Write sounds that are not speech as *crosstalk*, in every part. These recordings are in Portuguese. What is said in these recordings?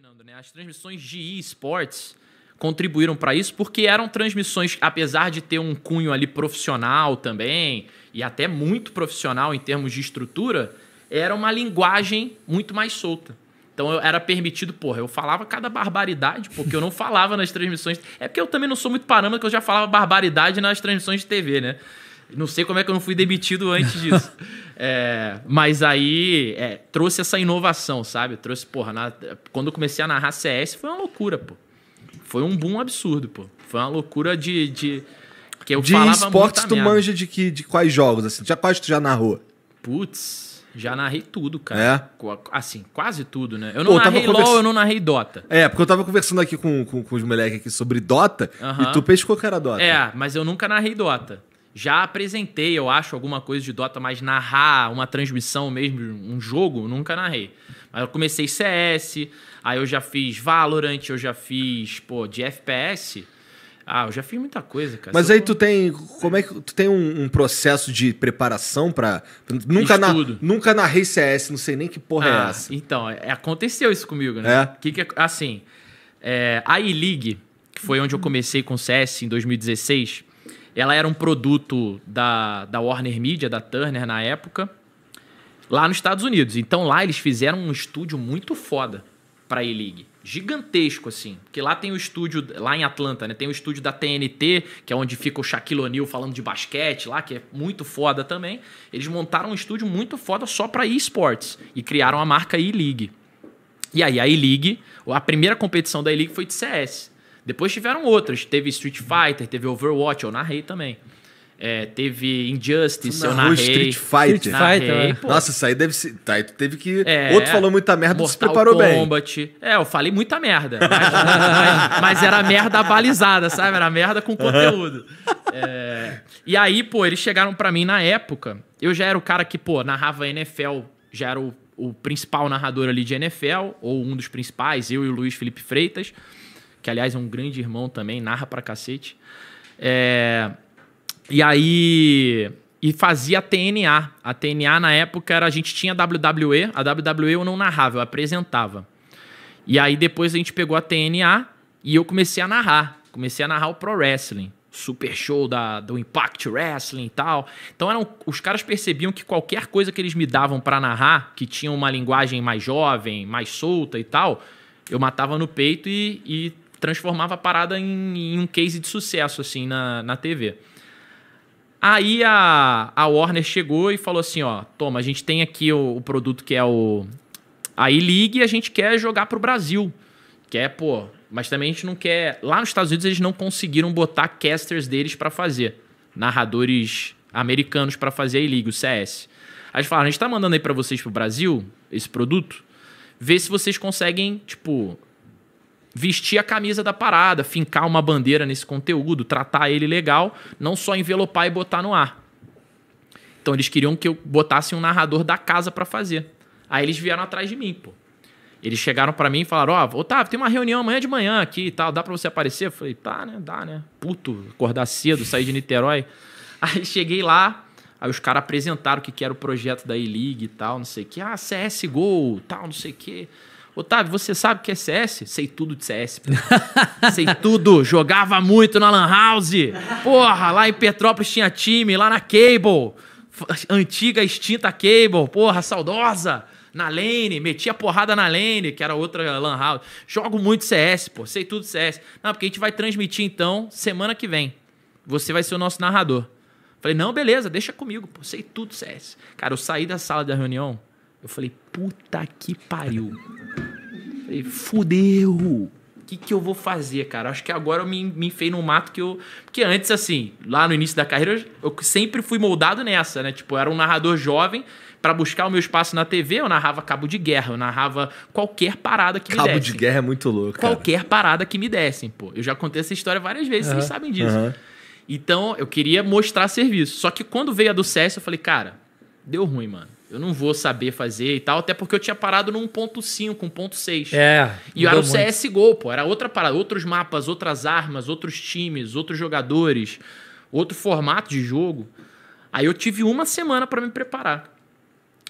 terminando, né? As transmissões de esportes contribuíram para isso porque eram transmissões, apesar de ter um cunho ali profissional também e até muito profissional em termos de estrutura, era uma linguagem muito mais solta. Então eu era permitido, porra, eu falava cada barbaridade, porque eu não falava nas transmissões. É porque eu também não sou muito parâmetro, que eu já falava barbaridade nas transmissões de TV, né? Não sei como é que eu não fui demitido antes disso. *laughs* é, mas aí é, trouxe essa inovação, sabe? Trouxe, porra, na, quando eu comecei a narrar CS foi uma loucura, pô. Foi um boom absurdo, pô. Foi uma loucura de. de que eu de falava esportes, tu merda. manja de, que, de quais jogos? Assim? Já quase tu já narrou? Putz, já narrei tudo, cara. É? Assim, quase tudo, né? Eu não Pô, narrei conversa... LOL, eu não narrei Dota. É, porque eu tava conversando aqui com, com, com os moleques aqui sobre Dota uh -huh. e tu pescou que era Dota. É, mas eu nunca narrei Dota já apresentei, eu acho, alguma coisa de Dota, mas narrar uma transmissão mesmo, um jogo, nunca narrei. Mas eu comecei CS, aí eu já fiz Valorant, eu já fiz, pô, de FPS. Ah, eu já fiz muita coisa, cara. Mas aí tô... tu tem. Como é que. Tu tem um, um processo de preparação pra. Nunca, na, nunca narrei CS, não sei nem que porra é ah, é essa. Então, é, aconteceu isso comigo, né? É. Que, que assim. É, a E-League, que foi onde eu comecei com CS em 2016 ela era um produto da, da Warner Media, da Turner na época, lá nos Estados Unidos. Então lá eles fizeram um estúdio muito foda pra E-League. Gigantesco, assim. Porque lá tem o estúdio, lá em Atlanta, né? Tem o estúdio da TNT, que é onde fica o Shaquille O'Neal falando de basquete lá, que é muito foda também. Eles montaram um estúdio muito foda só pra esportes e criaram a marca E-League. E aí a E-League, a primeira competição da E-League foi de CS. Depois tiveram outras. Teve Street Fighter, teve Overwatch, eu narrei também. É, teve Injustice, eu narrei. Street Fighter. Street Fighter narrei, é. Nossa, isso aí deve ser. Tá, tu teve que. É, Outro falou muita merda, Mortal se preparou Kombat. bem. É, eu falei muita merda. Mas, mas, mas, era merda balizada, sabe? Era merda com conteúdo. É, e aí, pô, eles chegaram para mim na época. Eu já era o cara que, pô, narrava NFL, já era o, o principal narrador ali de NFL, ou um dos principais, eu e o Luiz Felipe Freitas que aliás é um grande irmão também, narra pra cacete. É, e aí. E fazia a TNA. A TNA, na época, era, a gente tinha a WWE, a WWE eu não narrava, eu apresentava. E aí depois a gente pegou a TNA e eu comecei a narrar. Comecei a narrar o Pro Wrestling super show da, do Impact Wrestling e tal. Então eram, os caras percebiam que qualquer coisa que eles me davam para narrar, que tinha uma linguagem mais jovem, mais solta e tal, eu matava no peito e, e transformava a parada em, em um case de sucesso, assim, na, na TV. Aí a, a Warner chegou e falou assim, ó, toma, a gente tem aqui o, o produto que é o a E-League e a gente quer jogar pro Brasil. Que é, pô, mas também a gente não quer... Lá nos Estados Unidos eles não conseguiram botar casters deles para fazer. Narradores americanos para fazer a E-League, o CS. Aí eles falaram, a gente tá mandando aí para vocês pro Brasil esse produto, ver se vocês conseguem, tipo, vestir a camisa da parada, fincar uma bandeira nesse conteúdo, tratar ele legal, não só envelopar e botar no ar. Então eles queriam que eu botasse um narrador da casa para fazer. Aí eles vieram atrás de mim, pô. Eles chegaram para mim e falaram: Ó, oh, Otávio, tem uma reunião amanhã de manhã aqui e tal, dá para você aparecer? Eu falei: tá, né, dá, né. Puto, acordar cedo, sair de Niterói. *laughs* Aí cheguei lá, aí os caras apresentaram o que, era o projeto da E-League e tal, não sei o que. Ah, CSGO, tal, não sei o que. Otávio, você sabe que é CS? Sei tudo de CS. *laughs* Sei tudo. Jogava muito na Lan House. Porra, lá em Petrópolis tinha time, lá na Cable. Antiga extinta Cable. Porra, saudosa. Na lane, metia porrada na lane, que era outra Lan House. Jogo muito CS, pô. Sei tudo de CS. Não, porque a gente vai transmitir então semana que vem. Você vai ser o nosso narrador. Falei, não, beleza, deixa comigo, pô. Sei tudo de CS. Cara, eu saí da sala da reunião eu falei, puta que pariu. falei, fudeu. O que, que eu vou fazer, cara? Acho que agora eu me, me enfei no mato que eu. Porque antes, assim, lá no início da carreira, eu, sempre fui moldado nessa, né? Tipo, eu era um narrador jovem para buscar o meu espaço na TV, eu narrava cabo de guerra, eu narrava qualquer parada que cabo me dessem. Cabo de guerra é muito louco. Qualquer cara. parada que me dessem, pô. Eu já contei essa história várias vezes, uhum, vocês sabem disso. Uhum. Então, eu queria mostrar serviço. Só que quando veio a do César, eu falei, cara, deu ruim, mano eu não vou saber fazer e tal, até porque eu tinha parado no 1.5, 1.6. É. E era o CSGO, pô, era outra parada, outros mapas, outras armas, outros times, outros jogadores, outro formato de jogo. Aí eu tive uma semana para me preparar.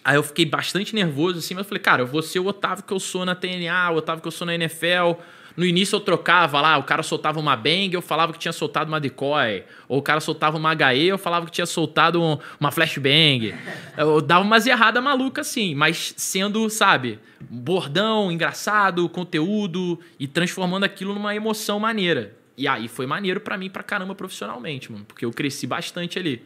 Aí eu fiquei bastante nervoso, assim, mas eu falei, cara, eu vou ser o Otávio que eu sou na TNA, o Otávio que eu sou na NFL, no início eu trocava lá, o cara soltava uma bang, eu falava que tinha soltado uma decoy. Ou o cara soltava uma HE, eu falava que tinha soltado um, uma flashbang. Eu dava umas erradas malucas assim, mas sendo, sabe, bordão, engraçado, conteúdo e transformando aquilo numa emoção maneira. E aí foi maneiro para mim pra caramba profissionalmente, mano, porque eu cresci bastante ali.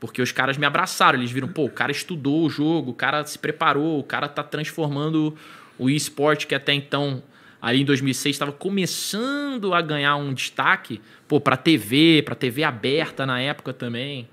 Porque os caras me abraçaram, eles viram, pô, o cara estudou o jogo, o cara se preparou, o cara tá transformando o esporte que até então ali em 2006 estava começando a ganhar um destaque, pô, para TV, para TV aberta na época também.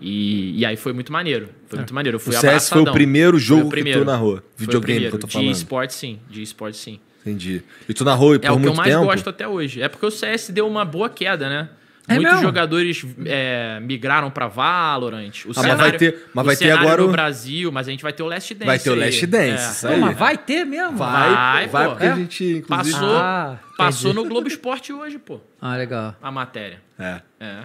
E, e aí foi muito maneiro. Foi é. muito maneiro. Eu fui o CS abraçadão. foi o primeiro jogo o primeiro. que tu narrou, videogame que eu tô falando. De esporte sim, de esporte sim. Entendi. E tu narrou é por é, muito tempo? É o que eu mais tempo? gosto até hoje. É porque o CS deu uma boa queda, né? É Muitos mesmo? jogadores é, migraram para Valorant. O ah, cenário, mas vai ter, mas vai ter agora no Brasil, mas a gente vai ter o Last Dance. Vai ter o Last Dance, é. Não, mas vai ter mesmo? Vai, vai, vai porque é. a gente é. inclusive passou, ah, passou no Globo Esporte hoje, pô. Ah, legal. A matéria. É. É.